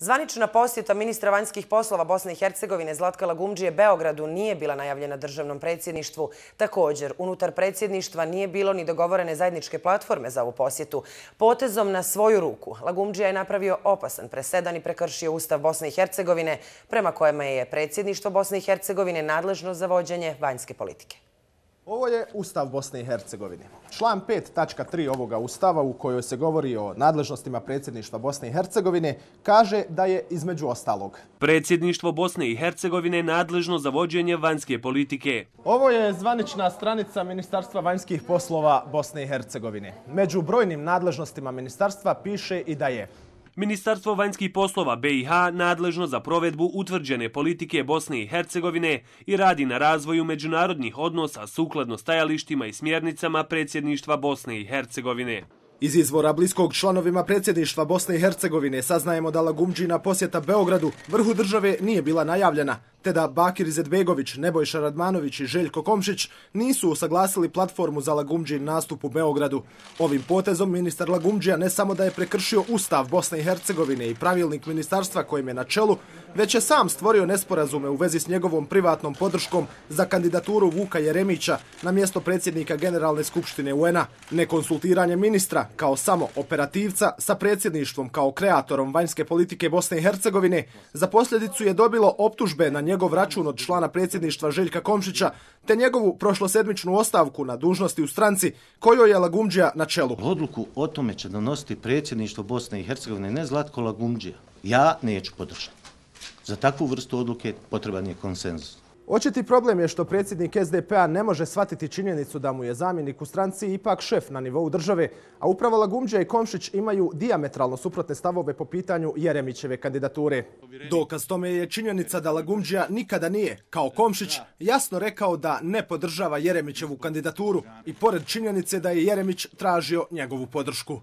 Zvanična posjeta ministra vanjskih poslova Bosne i Hercegovine Zlatka Lagumđije Beogradu nije bila najavljena državnom predsjedništvu. Također, unutar predsjedništva nije bilo ni dogovorene zajedničke platforme za ovu posjetu. Potezom na svoju ruku, Lagumđija je napravio opasan presedan i prekršio Ustav Bosne i Hercegovine, prema kojima je predsjedništvo Bosne i Hercegovine nadležno za vođenje vanjske politike. Ovo je Ustav Bosne i Hercegovine. Član 5.3 ovoga ustava u kojoj se govori o nadležnostima predsjedništva Bosne i Hercegovine kaže da je između ostalog. Predsjedništvo Bosne i Hercegovine nadležno za vođenje vanjske politike. Ovo je zvanična stranica Ministarstva vanjskih poslova Bosne i Hercegovine. Među brojnim nadležnostima ministarstva piše i da je Ministarstvo vanjskih poslova BiH nadležno za provedbu utvrđene politike Bosne i Hercegovine i radi na razvoju međunarodnih odnosa sukladno stajalištima i smjernicama predsjedništva Bosne i Hercegovine. Iz izvora bliskog članovima predsjedništva Bosne i Hercegovine saznajemo da Lagumđina posjeta Beogradu vrhu države nije bila najavljena, te da Bakir Izetbegović, Nebojša Radmanović i Željko Komšić nisu usaglasili platformu za Lagumđin nastup u Beogradu. Ovim potezom ministar Lagumđija ne samo da je prekršio Ustav Bosne i Hercegovine i pravilnik ministarstva kojim je na čelu, već je sam stvorio nesporazume u vezi s njegovom privatnom podrškom za kandidaturu Vuka Jeremića na mjesto predsjednika Generalne skupštine UN-a. Nekonsultiranje ministra kao samo operativca sa predsjedništvom kao kreatorom vanjske politike Bosne i Hercegovine za posljedicu je dobilo optužbe na njegovom njegov račun od člana predsjedništva Željka Komšića, te njegovu prošlosedmičnu ostavku na dužnosti u stranci koju je Lagumđija na čelu. Odluku o tome će donositi predsjedništvo Bosne i Hercegovine, ne Zlatko Lagumđija. Ja neću podržati. Za takvu vrstu odluke potreban je konsenzus. Očiti problem je što predsjednik SDP-a ne može shvatiti činjenicu da mu je zamjenik u stranci ipak šef na nivou države, a upravo Lagumđe i Komšić imaju diametralno suprotne stavove po pitanju Jeremićeve kandidature. Dokaz tome je činjenica da Lagumđija nikada nije, kao Komšić, jasno rekao da ne podržava Jeremićevu kandidaturu i pored činjenice da je Jeremić tražio njegovu podršku.